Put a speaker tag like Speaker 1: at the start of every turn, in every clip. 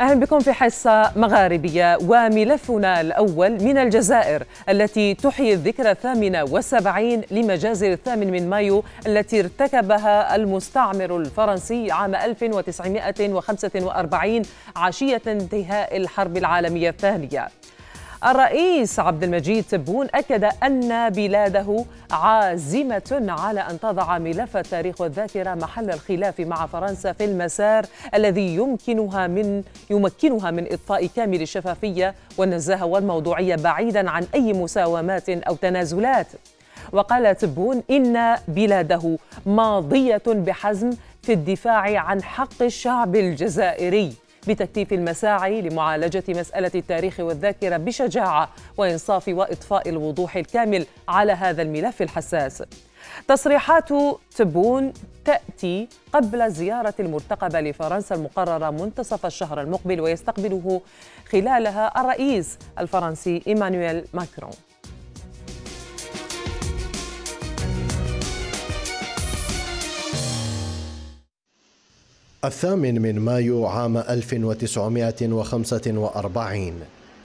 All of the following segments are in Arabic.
Speaker 1: أهلا بكم في حصة مغاربية وملفنا الأول من الجزائر التي تحيي الذكرى الثامنة والسبعين لمجازر الثامن من مايو التي ارتكبها المستعمر الفرنسي عام 1945 عشية انتهاء الحرب العالمية الثانية الرئيس عبد المجيد تبون أكد أن بلاده عازمة على أن تضع ملف التاريخ والذاكرة محل الخلاف مع فرنسا في المسار الذي يمكنها من يمكنها من إضفاء كامل الشفافية والنزاهة والموضوعية بعيدا عن أي مساومات أو تنازلات وقال تبون إن بلاده ماضية بحزم في الدفاع عن حق الشعب الجزائري بتكثيف المساعي لمعالجة مسألة التاريخ والذاكرة بشجاعة وإنصاف وإطفاء الوضوح الكامل على هذا الملف الحساس تصريحات تبون تأتي قبل زيارة المرتقبة لفرنسا المقررة منتصف الشهر المقبل ويستقبله خلالها الرئيس الفرنسي إيمانويل ماكرون
Speaker 2: الثامن من مايو عام 1945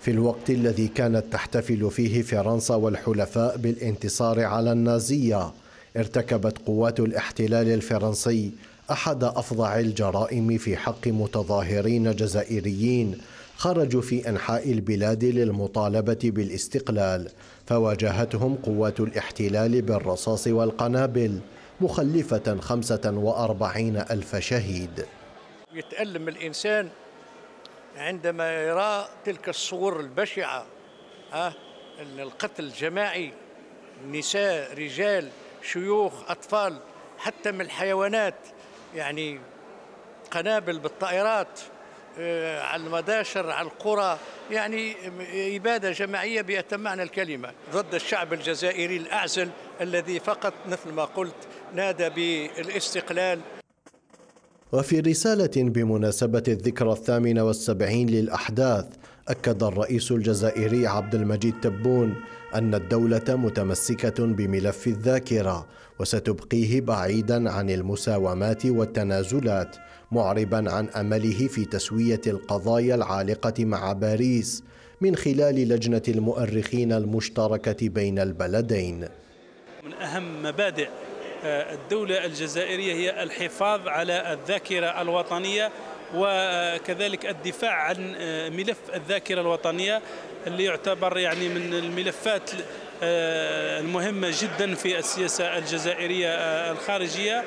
Speaker 2: في الوقت الذي كانت تحتفل فيه فرنسا والحلفاء بالانتصار على النازية ارتكبت قوات الاحتلال الفرنسي أحد أفظع الجرائم في حق متظاهرين جزائريين خرجوا في أنحاء البلاد للمطالبة بالاستقلال فواجهتهم قوات الاحتلال بالرصاص والقنابل مخلفة 45 ألف شهيد
Speaker 3: يتألم الإنسان عندما يرى تلك الصور البشعة أه؟ القتل الجماعي نساء رجال شيوخ أطفال حتى من الحيوانات يعني قنابل بالطائرات آه، على المداشر على القرى يعني إبادة جماعية بأتم معنى الكلمة ضد الشعب الجزائري الأعزل الذي فقط مثل ما قلت نادى بالاستقلال
Speaker 2: وفي رسالة بمناسبة الذكرى الثامنة والسبعين للأحداث أكد الرئيس الجزائري عبد المجيد تبون أن الدولة متمسكة بملف الذاكرة وستبقيه بعيدا عن المساومات والتنازلات معربا عن أمله في تسوية القضايا العالقة مع باريس من خلال لجنة المؤرخين المشتركة بين البلدين
Speaker 4: من أهم مبادئ الدولة الجزائرية هي الحفاظ على الذاكرة الوطنية وكذلك الدفاع عن آه، ملف الذاكرة الوطنية اللي يعتبر يعني من الملفات آه، المهمة جدا في السياسة الجزائرية آه، الخارجية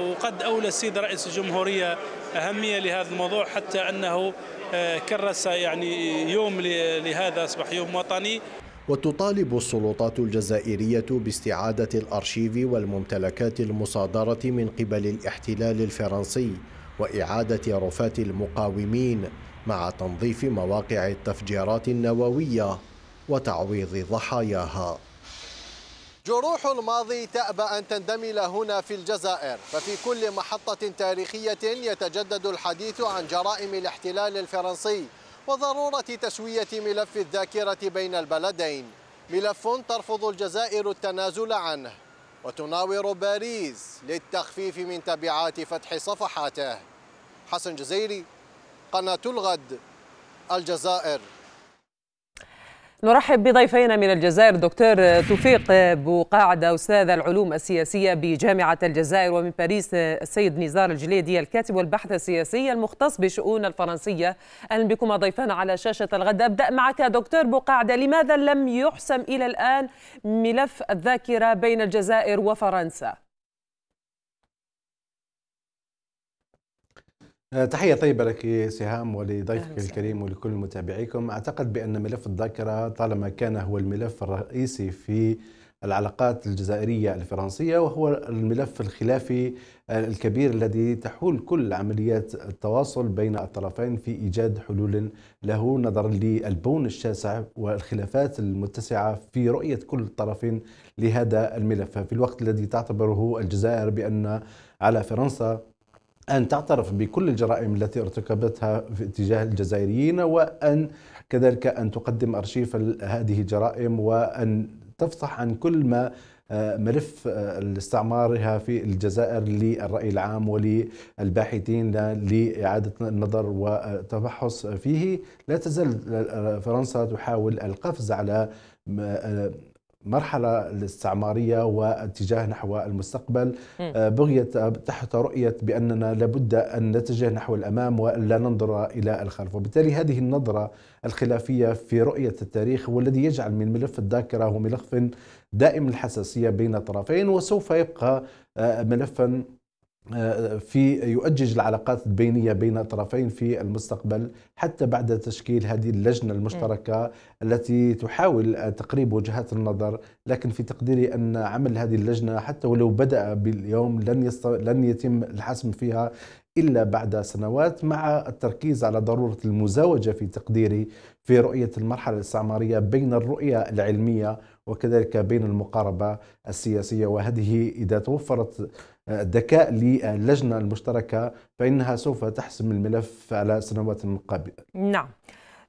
Speaker 4: وقد أولى السيد رئيس الجمهورية أهمية لهذا الموضوع حتى أنه كرس يعني يوم لهذا أصبح يوم وطني
Speaker 2: وتطالب السلطات الجزائرية باستعادة الأرشيف والممتلكات المصادرة من قبل الاحتلال الفرنسي وإعادة رفات المقاومين مع تنظيف مواقع التفجيرات النووية وتعويض ضحاياها جروح الماضي تأبى أن تندمل هنا في الجزائر ففي كل محطة تاريخية يتجدد الحديث عن جرائم الاحتلال الفرنسي وضرورة تسوية ملف الذاكرة بين البلدين ملف ترفض الجزائر التنازل عنه وتناور باريس للتخفيف من تبعات فتح صفحاته حسن جزيري قناة الغد الجزائر
Speaker 1: نرحب بضيفينا من الجزائر دكتور توفيق بوقاعدة أستاذ العلوم السياسية بجامعة الجزائر ومن باريس السيد نزار الجليدي الكاتب والبحث السياسي المختص بشؤون الفرنسية أهلا بكم ضيفان على شاشة الغد أبدأ معك دكتور بوقاعدة لماذا لم يحسم إلى الآن ملف الذاكرة بين الجزائر وفرنسا؟
Speaker 4: آه، تحية طيبة لك سهام ولضيفك الكريم ولكل متابعيكم أعتقد بأن ملف الذاكرة طالما كان هو الملف الرئيسي في العلاقات الجزائرية الفرنسية وهو الملف الخلافي آه، الكبير الذي تحول كل عمليات التواصل بين الطرفين في إيجاد حلول له نظرا للبون الشاسع والخلافات المتسعة في رؤية كل طرف لهذا الملف في الوقت الذي تعتبره الجزائر بأن على فرنسا أن تعترف بكل الجرائم التي ارتكبتها في اتجاه الجزائريين وأن كذلك أن تقدم أرشيف هذه الجرائم وأن تفصح عن كل ما آه، ملف آه، استعمارها في الجزائر للرأي العام وللباحثين لإعادة النظر والتفحص فيه لا تزال آه، فرنسا تحاول القفز على مرحلة الاستعمارية والاتجاه نحو المستقبل آه، بغية تحت رؤية بأننا لابد أن نتجه نحو الأمام ولا ننظر إلى الخلف وبالتالي هذه النظرة الخلافية في رؤية التاريخ والذي يجعل من ملف الذاكرة هو ملف دائم الحساسية بين الطرفين وسوف يبقى آه، ملفا في يؤجج العلاقات البينية بين الطرفين في المستقبل حتى بعد تشكيل هذه اللجنة المشتركة التي تحاول تقريب وجهات النظر لكن في تقديري أن عمل هذه اللجنة حتى ولو بدأ باليوم لن, يست... لن يتم الحسم فيها إلا بعد سنوات مع التركيز على ضرورة المزاوجة في تقديري في رؤية المرحلة الاستعمارية بين الرؤية العلمية وكذلك بين المقاربة السياسية وهذه إذا توفرت الذكاء آه، للجنة المشتركة فإنها سوف تحسم الملف على سنوات قابلة
Speaker 1: نعم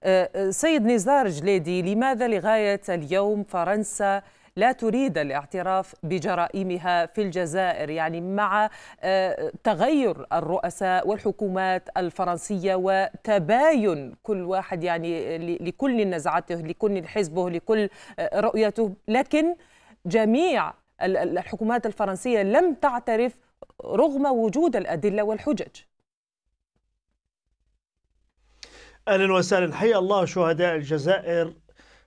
Speaker 1: آه، آه، سيد نزار جليدي لماذا لغاية اليوم فرنسا لا تريد الاعتراف بجرائمها في الجزائر يعني مع آه، تغير الرؤساء والحكومات الفرنسية وتباين كل واحد يعني لكل نزعته لكل حزبه لكل آه، رؤيته لكن جميع الحكومات الفرنسية لم تعترف رغم وجود الأدلة والحجج
Speaker 3: اهلا وسهلا حيا الله شهداء الجزائر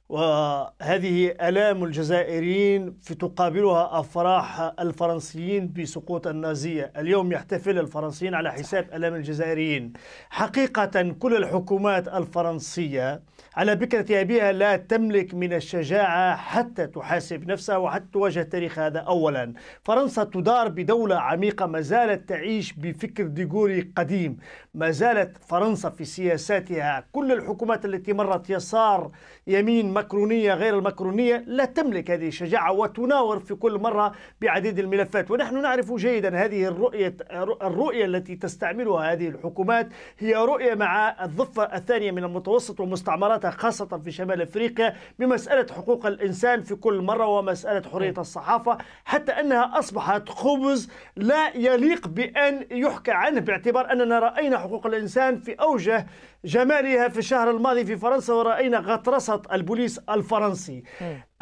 Speaker 3: وهذه آلام الجزائريين في تقابلها أفراح الفرنسيين بسقوط النازية اليوم يحتفل الفرنسيين على حساب آلام الجزائريين حقيقة كل الحكومات الفرنسية على بكرة أبيها لا تملك من الشجاعة حتى تحاسب نفسها وحتى تواجه تاريخ هذا أولا فرنسا تدار بدولة عميقة ما زالت تعيش بفكر ديغوري قديم ما زالت فرنسا في سياساتها كل الحكومات التي مرت يسار يمين مكرونية غير المكرونية لا تملك هذه الشجاعة وتناور في كل مرة بعديد الملفات ونحن نعرف جيدا هذه الرؤية الرؤية التي تستعملها هذه الحكومات هي رؤية مع الضفة الثانية من المتوسط ومستعمرات علاقتها خاصة في شمال أفريقيا بمسألة حقوق الإنسان في كل مرة ومسألة حرية الصحافة حتى أنها أصبحت خبز لا يليق بأن يحكى عنه باعتبار أننا رأينا حقوق الإنسان في أوجه جمالها في الشهر الماضي في فرنسا ورأينا غطرسة البوليس الفرنسي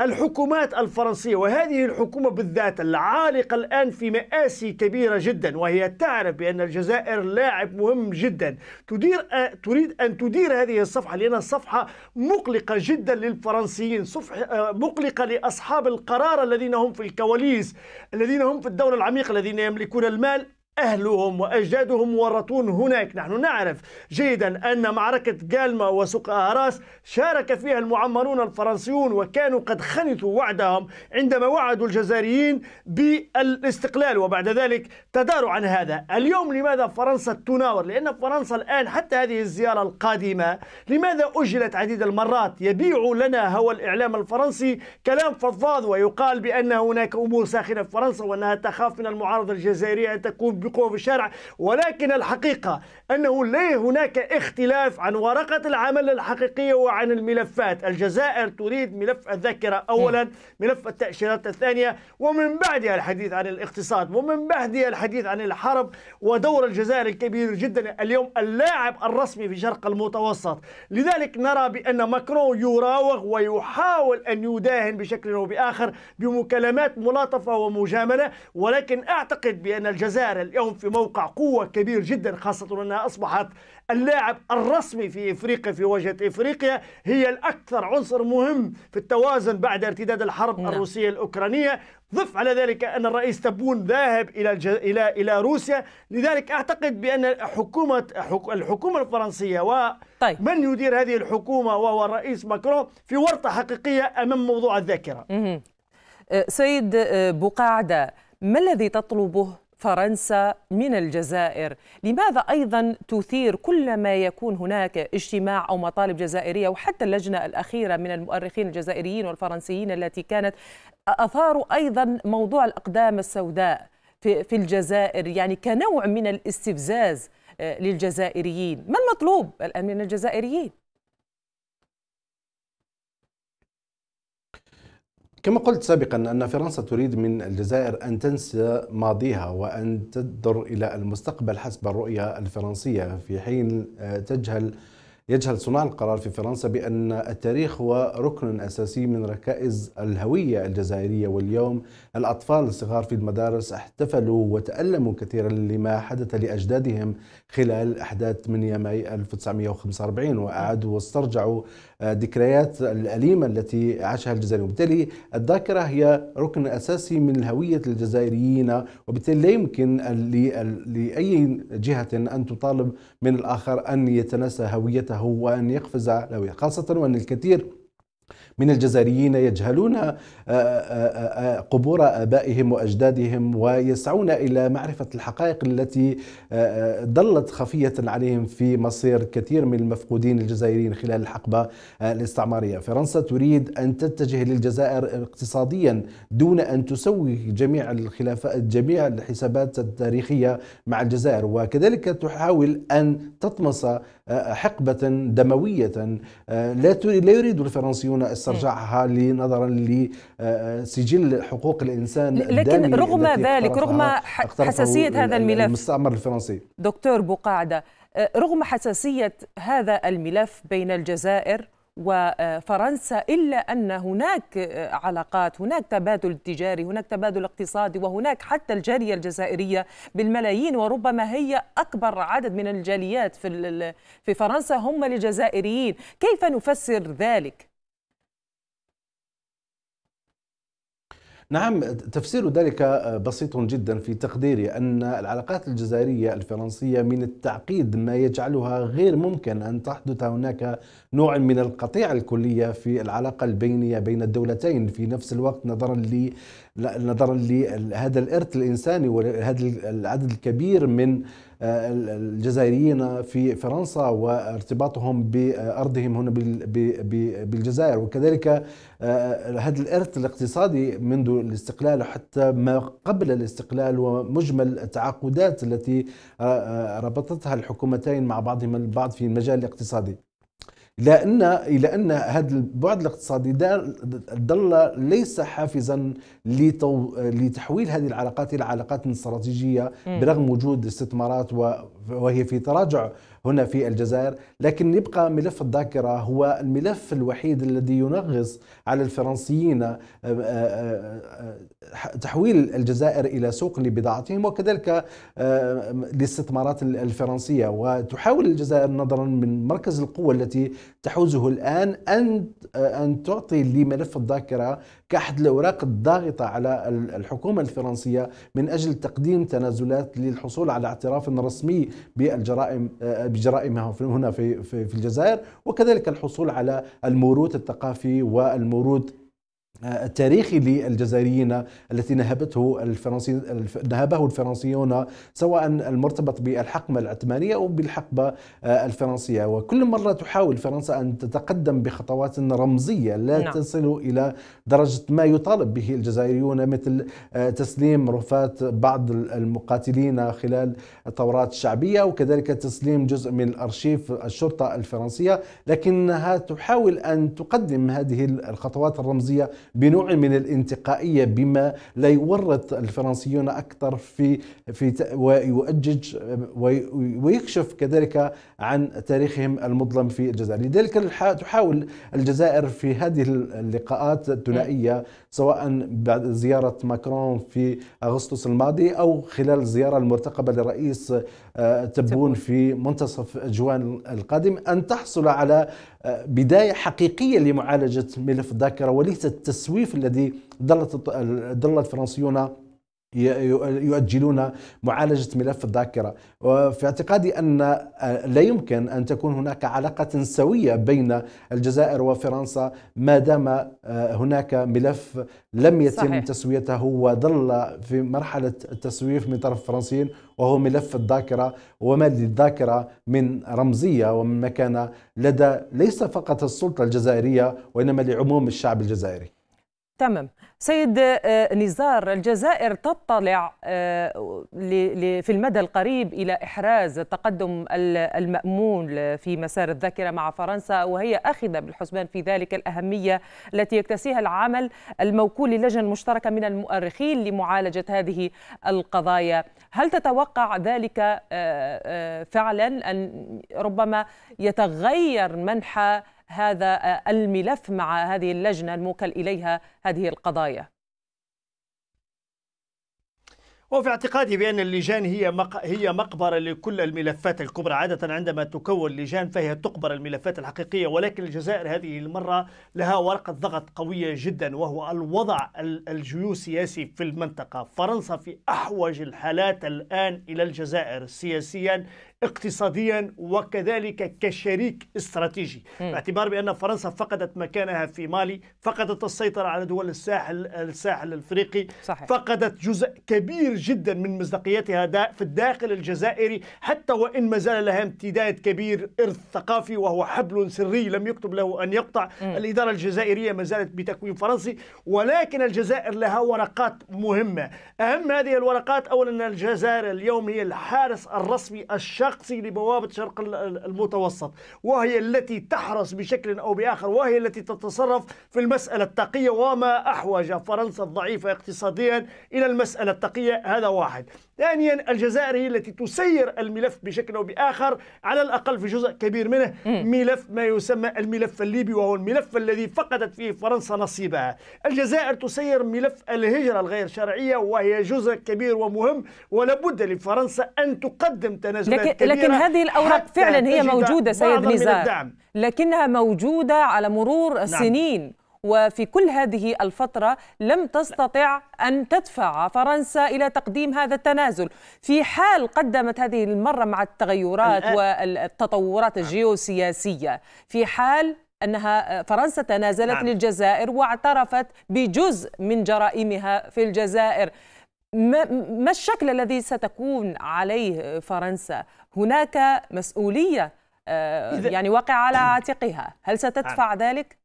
Speaker 3: الحكومات الفرنسية وهذه الحكومة بالذات العالقة الآن في مآسي كبيرة جدا وهي تعرف بأن الجزائر لاعب مهم جدا تدير آه، تريد أن تدير هذه الصفحة لأنها صفحة مقلقة جدا للفرنسيين صفحة آه، مقلقة لأصحاب القرار الذين هم في الكواليس الذين هم في الدولة العميقة الذين يملكون المال أهلهم وأجدادهم ورطون هناك نحن نعرف جيدا أن معركة جالما وسوق أهراس شارك فيها المعمرون الفرنسيون وكانوا قد خنثوا وعدهم عندما وعدوا الجزائريين بالاستقلال وبعد ذلك تداروا عن هذا اليوم لماذا فرنسا تناور لأن فرنسا الآن حتى هذه الزيارة القادمة لماذا أجلت عديد المرات يبيع لنا هو الإعلام الفرنسي كلام فضفاض ويقال بأن هناك أمور ساخنة في فرنسا وأنها تخاف من المعارضة الجزائرية أن تكون يطبقوها في الشارع ولكن الحقيقة أنه لا هناك اختلاف عن ورقة العمل الحقيقية وعن الملفات الجزائر تريد ملف الذاكرة أولا ملف التأشيرات الثانية ومن بعدها الحديث عن الاقتصاد ومن بعدها الحديث عن الحرب ودور الجزائر الكبير جدا اليوم اللاعب الرسمي في شرق المتوسط لذلك نرى بأن ماكرون يراوغ ويحاول أن يداهن بشكل أو بآخر بمكالمات ملاطفة ومجاملة ولكن أعتقد بأن الجزائر اليوم لهم في موقع قوة كبير جدا خاصة أنها أصبحت اللاعب الرسمي في إفريقيا في وجهة إفريقيا هي الأكثر عنصر مهم في التوازن بعد ارتداد الحرب نعم. الروسية الأوكرانية ضف على ذلك أن الرئيس تبون ذاهب إلى الج... إلى إلى روسيا لذلك أعتقد بأن حكومة الحكومة الفرنسية و طيب. من يدير هذه الحكومة وهو الرئيس ماكرون في
Speaker 1: ورطة حقيقية أمام موضوع الذاكرة أه، سيد أه، بقاعدة ما الذي تطلبه فرنسا من الجزائر لماذا أيضا تثير كل ما يكون هناك اجتماع أو مطالب جزائرية وحتى اللجنة الأخيرة من المؤرخين الجزائريين والفرنسيين التي كانت أثاروا أيضا موضوع الأقدام السوداء في الجزائر يعني كنوع من الاستفزاز آه، للجزائريين ما المطلوب الآن من الجزائريين؟
Speaker 4: كما قلت سابقا أن فرنسا تريد من الجزائر أن تنسى ماضيها وأن تنظر إلى المستقبل حسب الرؤية الفرنسية في حين آه، تجهل يجهل صناع القرار في فرنسا بأن التاريخ هو ركن أساسي من ركائز الهوية الجزائرية واليوم الأطفال الصغار في المدارس احتفلوا وتألموا كثيرا لما حدث لأجدادهم خلال أحداث 8 ماي 1945 وأعادوا واسترجعوا آه، ذكريات الأليمة التي عاشها الجزائريين، وبالتالي الذاكرة هي ركن أساسي من هوية الجزائريين وبالتالي لا يمكن لأي جهة أن تطالب من الآخر أن يتناسى هويته وأن يقفز على هويته خاصة وأن الكثير من الجزائريين يجهلون آه، آه، آه، قبور ابائهم واجدادهم ويسعون الى معرفه الحقائق التي ظلت خفيه عليهم في مصير كثير من المفقودين الجزائريين خلال الحقبه الاستعماريه. فرنسا تريد ان تتجه للجزائر اقتصاديا دون ان تسوي جميع الخلافات جميع الحسابات التاريخيه مع الجزائر وكذلك تحاول ان تطمس حقبه دمويه لا يريد الفرنسيون يريدون استرجاعها لنظرا لسجل آه، آه، حقوق الانسان لكن رغم ذلك رغم حساسيه هذا الملف المستعمر الفرنسي
Speaker 1: دكتور بقاعده آه، رغم حساسيه هذا الملف بين الجزائر وفرنسا الا ان هناك علاقات، هناك تبادل تجاري، هناك تبادل اقتصادي وهناك حتى الجاليه الجزائريه بالملايين وربما هي اكبر عدد من الجاليات في في فرنسا هم الجزائريين، كيف نفسر ذلك؟
Speaker 4: نعم تفسير ذلك بسيط جدا في تقديري أن العلاقات الجزائرية الفرنسية من التعقيد ما يجعلها غير ممكن أن تحدث هناك نوع من القطيعة الكلية في العلاقة البينية بين الدولتين في نفس الوقت نظرا ل نظرا لهذا الإرث الإنساني وهذا العدد الكبير من الجزائريين في فرنسا وارتباطهم بأرضهم هنا بالجزائر وكذلك آه، هذا الإرث الاقتصادي منذ الاستقلال وحتى ما قبل الاستقلال ومجمل التعاقدات التي آه، آه، ربطتها الحكومتين مع بعضهما البعض في المجال الاقتصادي لان الى ان هذا البعد الاقتصادي ظل ليس حافزا لتو... لتحويل هذه العلاقات الى علاقات استراتيجيه برغم وجود استثمارات و... وهي في تراجع هنا في الجزائر لكن يبقى ملف الذاكرة هو الملف الوحيد الذي ينغص على الفرنسيين آه، آه، آه، تحويل الجزائر إلى سوق لبضاعتهم وكذلك الاستثمارات الفرنسية وتحاول الجزائر نظرا من مركز القوة التي تحوزه الآن أن أن تعطي لملف الذاكرة كأحد الأوراق الضاغطة على الحكومة الفرنسية من أجل تقديم تنازلات للحصول على اعتراف رسمي بالجرائم آه، بجرائمها هنا في في الجزائر وكذلك الحصول على الموروث الثقافي والموروث التاريخي للجزائريين التي نهبته الفرنسي نهبه الفرنسيون سواء المرتبط بالحقبه العثمانيه او بالحقبه آه، الفرنسيه وكل مره تحاول فرنسا ان تتقدم بخطوات رمزيه لا نعم. تصل الى درجه ما يطالب به الجزائريون مثل آه، تسليم رفات بعض المقاتلين خلال الثورات الشعبيه وكذلك تسليم جزء من الارشيف الشرطه الفرنسيه لكنها تحاول ان تقدم هذه الخطوات الرمزيه بنوع من الانتقائيه بما لا يورط الفرنسيون اكثر في في ويؤجج ويكشف كذلك عن تاريخهم المظلم في الجزائر، لذلك تحاول الجزائر في هذه اللقاءات الثنائيه سواء بعد زياره ماكرون في اغسطس الماضي او خلال الزياره المرتقبه للرئيس آه، تبون في منتصف جوان القادم ان تحصل على بدايه حقيقيه لمعالجه ملف الذاكره وليس التسويف الذي ظلت ظل الفرنسيون يؤجلون معالجة ملف الذاكرة وفي اعتقادي أن آه، لا يمكن أن تكون هناك علاقة سوية بين الجزائر وفرنسا ما دام آه، هناك ملف لم يتم صحيح. تسويته وظل في مرحلة التسويف من طرف الفرنسيين وهو ملف الذاكرة وما للذاكرة من رمزية ومن مكانة لدى ليس فقط السلطة الجزائرية وإنما لعموم الشعب الجزائري
Speaker 1: تمام سيد آه، نزار الجزائر تطلع آه، في المدى القريب الى احراز التقدم المامول في مسار الذاكره مع فرنسا وهي اخذه بالحسبان في ذلك الاهميه التي يكتسيها العمل الموكول للجنه المشتركه من المؤرخين لمعالجه هذه القضايا هل تتوقع ذلك آه، فعلا ان ربما يتغير منحى هذا آه، الملف مع هذه اللجنه الموكل اليها هذه القضايا
Speaker 3: وفي اعتقادي بأن اللجان هي مق... هي مقبرة لكل الملفات الكبرى عادة عندما تكون لجان فهي تقبر الملفات الحقيقية ولكن الجزائر هذه المرة لها ورقة ضغط قوية جدا وهو الوضع الجيوسياسي في المنطقة فرنسا في أحوج الحالات الآن إلى الجزائر سياسيا اقتصاديا وكذلك كشريك استراتيجي م. باعتبار بان فرنسا فقدت مكانها في مالي فقدت السيطره على دول الساحل الساحل الافريقي صحيح. فقدت جزء كبير جدا من مصداقيتها في الداخل الجزائري حتى وإن ما زال لها امتداد كبير إرث ثقافي وهو حبل سري لم يكتب له أن يقطع الإدارة الجزائرية ما زالت بتكوين فرنسي ولكن الجزائر لها ورقات مهمة أهم هذه الورقات أولا أن الجزائر اليوم هي الحارس الرسمي الشخصي لبوابة شرق المتوسط وهي التي تحرس بشكل أو بآخر وهي التي تتصرف في المسألة التقية وما أحوج فرنسا الضعيفة اقتصاديا إلى المسألة التقية هذا واحد ثانيا الجزائر هي التي تسير الملف بشكل أو بآخر على الأقل في جزء كبير منه ملف ما يسمى الملف الليبي وهو الملف الذي فقدت فيه فرنسا نصيبها الجزائر تسير ملف الهجرة الغير شرعية وهي جزء كبير ومهم ولابد لفرنسا أن تقدم تنازلات لكن, كبيرة لكن هذه الأوراق فعلا هي موجودة سيد نزار
Speaker 1: لكنها موجودة على مرور نعم. سنين وفي كل هذه الفترة لم تستطع أن تدفع فرنسا إلى تقديم هذا التنازل في حال قدمت هذه المرة مع التغيرات والتطورات نعم. الجيوسياسية في حال انها فرنسا تنازلت نعم. للجزائر واعترفت بجزء من جرائمها في الجزائر ما, ما الشكل الذي ستكون عليه فرنسا هناك مسؤوليه آه، يعني واقع على عاتقها هل ستدفع نعم. ذلك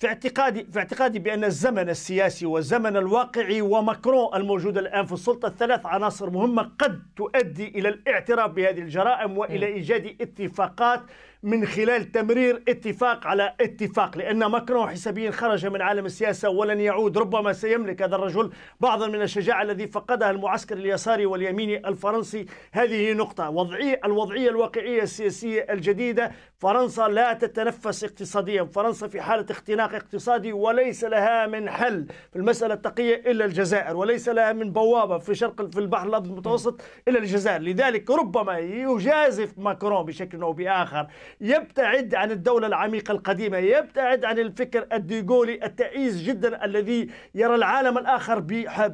Speaker 3: في اعتقادي في اعتقادي بان الزمن السياسي والزمن الواقعي وماكرون الموجود الان في السلطه ثلاث عناصر مهمه قد تؤدي الى الاعتراف بهذه الجرائم والى إيه. ايجاد اتفاقات من خلال تمرير اتفاق على اتفاق لأن ماكرون حسابيا خرج من عالم السياسة ولن يعود ربما سيملك هذا الرجل بعضا من الشجاعة الذي فقدها المعسكر اليساري واليميني الفرنسي هذه نقطة وضعية الوضعية الواقعية السياسية الجديدة فرنسا لا تتنفس اقتصاديا فرنسا في حالة اختناق اقتصادي وليس لها من حل في المسألة التقية إلا الجزائر وليس لها من بوابة في شرق في البحر الأبيض المتوسط إلا الجزائر لذلك ربما يجازف ماكرون بشكل أو بآخر يبتعد عن الدولة العميقة القديمة يبتعد عن الفكر الديغولي التعيس جدا الذي يرى العالم الآخر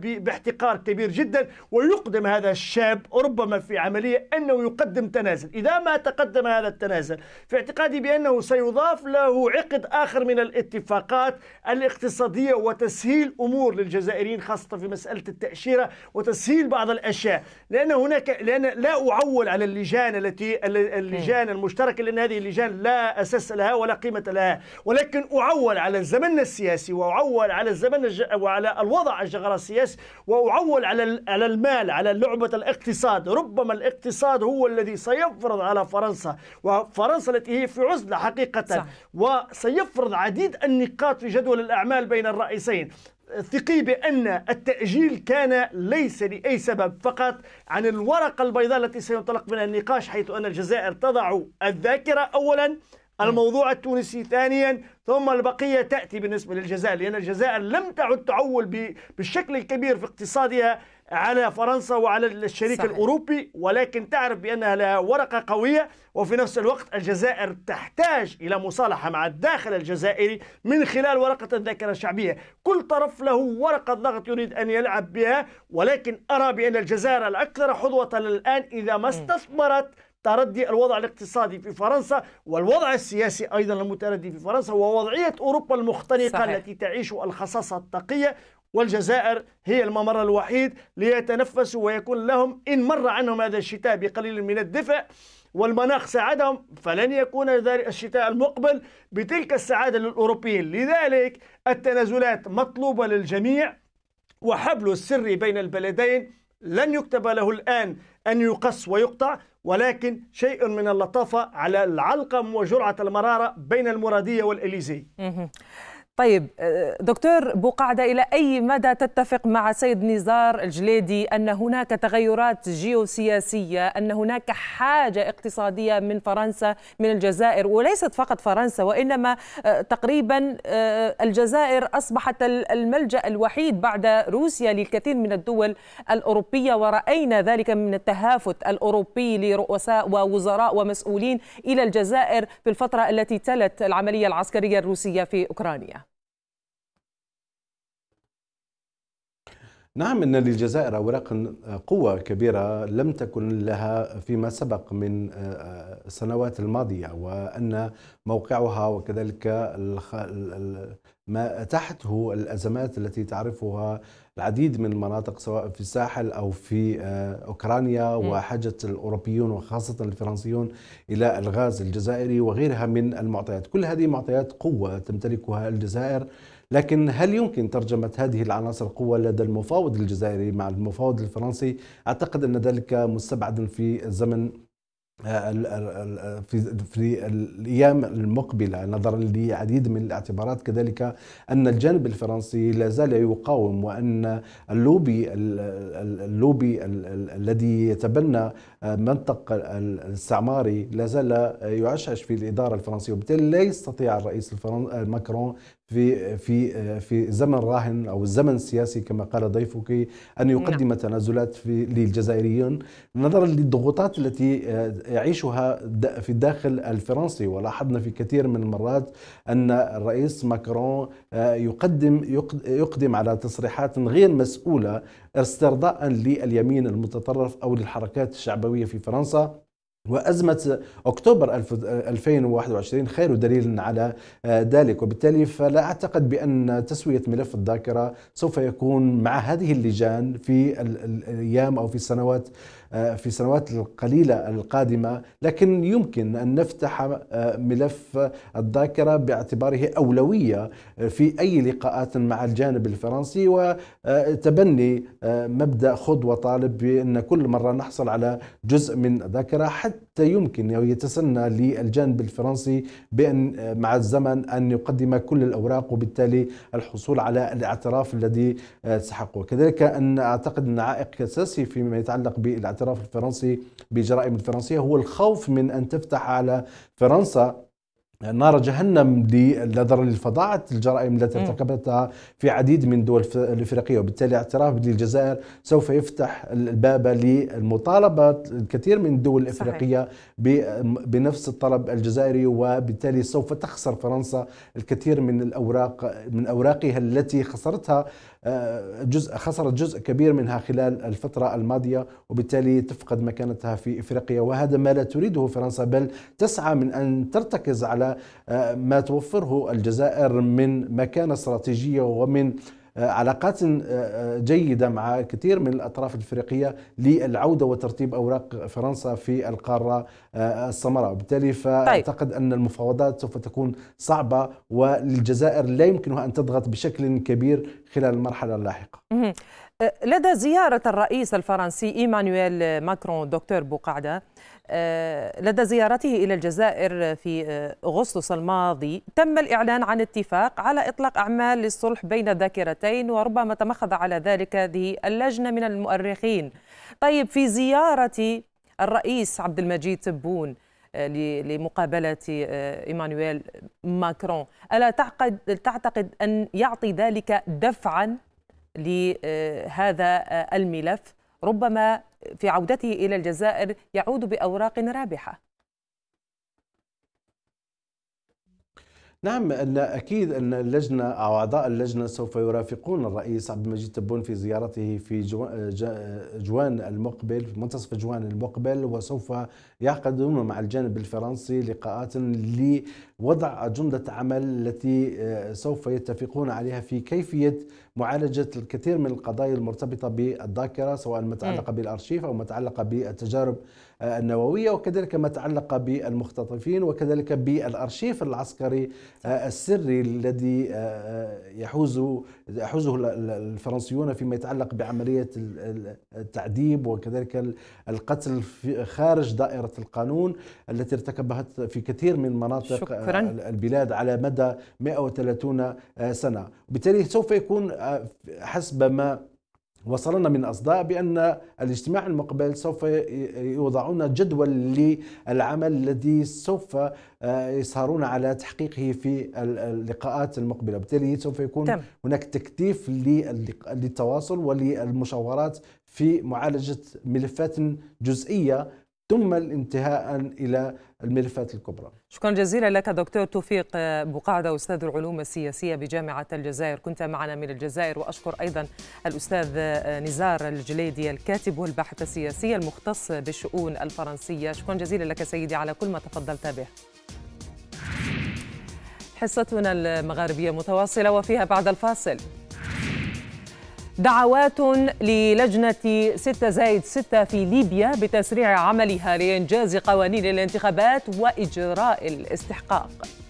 Speaker 3: باحتقار كبير جدا ويقدم هذا الشاب ربما في عملية أنه يقدم تنازل إذا ما تقدم هذا التنازل في اعتقادي بأنه سيضاف له عقد آخر من الاتفاقات الاقتصادية وتسهيل أمور للجزائريين خاصة في مسألة التأشيرة وتسهيل بعض الأشياء لأن هناك لأن لا أعول على اللجان التي إيه. اللجان المشتركة لأنها هذه اللجان لا أساس لها ولا قيمة لها ولكن أعول على الزمن السياسي وأعول على الزمن الج... وعلى الوضع الجغرافي السياسي وأعول على على المال على لعبة الاقتصاد ربما الاقتصاد هو الذي سيفرض على فرنسا وفرنسا التي هي في عزلة حقيقة صح. وسيفرض عديد النقاط في جدول الأعمال بين الرئيسين ثقي بأن التأجيل كان ليس لأي سبب فقط عن الورقة البيضاء التي سينطلق منها النقاش حيث أن الجزائر تضع الذاكرة أولا الموضوع التونسي ثانيا ثم البقية تأتي بالنسبة للجزائر لأن الجزائر لم تعد تعول بالشكل الكبير في اقتصادها على فرنسا وعلى الشريك صحيح. الأوروبي ولكن تعرف بأنها لها ورقة قوية وفي نفس الوقت الجزائر تحتاج إلى مصالحة مع الداخل الجزائري من خلال ورقة الذاكرة الشعبية كل طرف له ورقة ضغط يريد أن يلعب بها ولكن أرى بأن الجزائر الأكثر حظوة الآن إذا ما استثمرت تردي الوضع الاقتصادي في فرنسا والوضع السياسي ايضا المتردي في فرنسا ووضعيه اوروبا المختنقه صحيح. التي تعيش الخصاصه التقيه والجزائر هي الممر الوحيد ليتنفسوا ويكون لهم إن مر عنهم هذا الشتاء بقليل من الدفء والمناخ ساعدهم فلن يكون ذلك الشتاء المقبل بتلك السعادة للأوروبيين لذلك التنازلات مطلوبة للجميع وحبل السر بين البلدين لن يكتب له الآن أن يقص ويقطع ولكن شيء من اللطافة على العلقم وجرعة المرارة بين المرادية والإليزي
Speaker 1: طيب آه، دكتور بوقعدة إلى أي مدى تتفق مع سيد نزار الجليدي أن هناك تغيرات جيوسياسية أن هناك حاجة اقتصادية من فرنسا من الجزائر وليست فقط فرنسا وإنما آه، تقريبا آه، الجزائر أصبحت الملجأ الوحيد بعد روسيا للكثير من الدول الأوروبية ورأينا ذلك من التهافت الأوروبي لرؤساء ووزراء ومسؤولين إلى الجزائر في الفترة التي تلت العملية العسكرية الروسية في أوكرانيا
Speaker 4: نعم ان للجزائر اوراق قوه كبيره لم تكن لها فيما سبق من آه، السنوات الماضيه وان موقعها وكذلك ما اتاحته الازمات التي تعرفها العديد من المناطق سواء في الساحل او في آه، اوكرانيا وحاجه الاوروبيون وخاصه الفرنسيون الى الغاز الجزائري وغيرها من المعطيات، كل هذه معطيات قوه تمتلكها الجزائر لكن هل يمكن ترجمة هذه العناصر القوة لدى المفاوض الجزائري مع المفاوض الفرنسي أعتقد أن ذلك مستبعد في زمن آه، آه، في في الايام المقبله نظرا لعديد من الاعتبارات كذلك ان الجانب الفرنسي لا زال يقاوم وان اللوبي اللوبي الذي يتبنى آه، منطق الاستعماري لا زال يعشعش في الاداره الفرنسيه وبالتالي لا يستطيع الرئيس ماكرون في في آه، في زمن راهن او الزمن السياسي كما قال ضيفك ان نعم. يقدم نعم. تنازلات في للجزائريين نظرا للضغوطات التي آه، يعيشها في الداخل الفرنسي ولاحظنا في كثير من المرات ان الرئيس ماكرون آه، يقدم يقدم على تصريحات غير مسؤوله استرضاء لليمين المتطرف او للحركات الشعبويه في فرنسا وأزمة أكتوبر 2021 خير دليل على آه، ذلك وبالتالي فلا أعتقد بأن تسوية ملف الذاكرة سوف يكون مع هذه اللجان في الأيام أو في السنوات آه، في السنوات القليلة القادمة لكن يمكن أن نفتح آه، ملف الذاكرة باعتباره أولوية في أي لقاءات مع الجانب الفرنسي وتبني مبدأ خذ وطالب بأن كل مرة نحصل على جزء من الذاكرة حتى حتى يمكن أو يتسنى للجانب الفرنسي بأن آه، مع الزمن أن يقدم كل الأوراق وبالتالي الحصول على الاعتراف الذي آه، سحقه كذلك أن أعتقد أن عائق أساسي فيما يتعلق بالاعتراف الفرنسي بجرائم الفرنسية هو الخوف من أن تفتح على فرنسا نار جهنم نظرا للفظاعة الجرائم التي ارتكبتها في عديد من الدول الافريقيه وبالتالي اعتراف بالجزائر سوف يفتح الباب لمطالبه الكثير من الدول الافريقيه بنفس الطلب الجزائري وبالتالي سوف تخسر فرنسا الكثير من الاوراق من اوراقها التي خسرتها آه، جزء خسرت جزء كبير منها خلال الفتره الماضيه وبالتالي تفقد مكانتها في افريقيا وهذا ما لا تريده فرنسا بل تسعى من ان ترتكز على آه، ما توفره الجزائر من مكانة استراتيجية ومن آه، علاقات آه، جيدة مع كثير من الأطراف الإفريقية للعودة وترتيب أوراق فرنسا في القارة السمراء وبالتالي طيب. فأعتقد أن المفاوضات سوف تكون صعبة والجزائر لا يمكنها أن تضغط بشكل كبير خلال المرحلة اللاحقة
Speaker 1: لدى زيارة الرئيس الفرنسي إيمانويل ماكرون دكتور بوقعدة آه، لدى زيارته إلى الجزائر في آه، أغسطس الماضي تم الإعلان عن اتفاق على إطلاق أعمال للصلح بين الذاكرتين وربما تمخض على ذلك هذه اللجنة من المؤرخين طيب في زيارة الرئيس عبد المجيد تبون آه، لمقابلة إيمانويل ماكرون ألا تعقد تعتقد أن يعطي ذلك دفعا لهذا الملف ربما في عودته إلى الجزائر يعود بأوراق رابحة
Speaker 4: نعم أن أكيد أن اللجنة أو أعضاء اللجنة سوف يرافقون الرئيس عبد المجيد تبون في زيارته في جوان المقبل في منتصف جوان المقبل وسوف يعقدون مع الجانب الفرنسي لقاءات لوضع أجندة عمل التي آه، سوف يتفقون عليها في كيفية معالجة الكثير من القضايا المرتبطة بالذاكرة سواء ما تعلق بالأرشيف أو ما تعلق بالتجارب آه، النووية وكذلك ما تعلق بالمختطفين وكذلك بالأرشيف العسكري آه، السري الذي يحوز يحوزه الفرنسيون فيما يتعلق بعملية التعذيب وكذلك القتل خارج دائرة في القانون التي ارتكبها في كثير من مناطق شكرا. البلاد على مدى 130 سنة بالتالي سوف يكون آه، حسب ما وصلنا من أصداء بأن الاجتماع المقبل سوف يوضعون جدول للعمل الذي سوف آه، يسهرون على تحقيقه في اللقاءات المقبلة بالتالي سوف يكون تم. هناك تكثيف للتواصل وللمشاورات في معالجة ملفات جزئية ثم الانتهاء الى الملفات الكبرى.
Speaker 1: شكرا جزيلا لك دكتور توفيق بقعده استاذ العلوم السياسيه بجامعه الجزائر، كنت معنا من الجزائر واشكر ايضا الاستاذ نزار الجليدي الكاتب والباحث السياسي المختص بالشؤون الفرنسيه، شكرا جزيلا لك سيدي على كل ما تفضلت به. حصتنا المغاربيه متواصله وفيها بعد الفاصل. دعوات للجنة 6 زايد 6 في ليبيا بتسريع عملها لإنجاز قوانين الانتخابات وإجراء الاستحقاق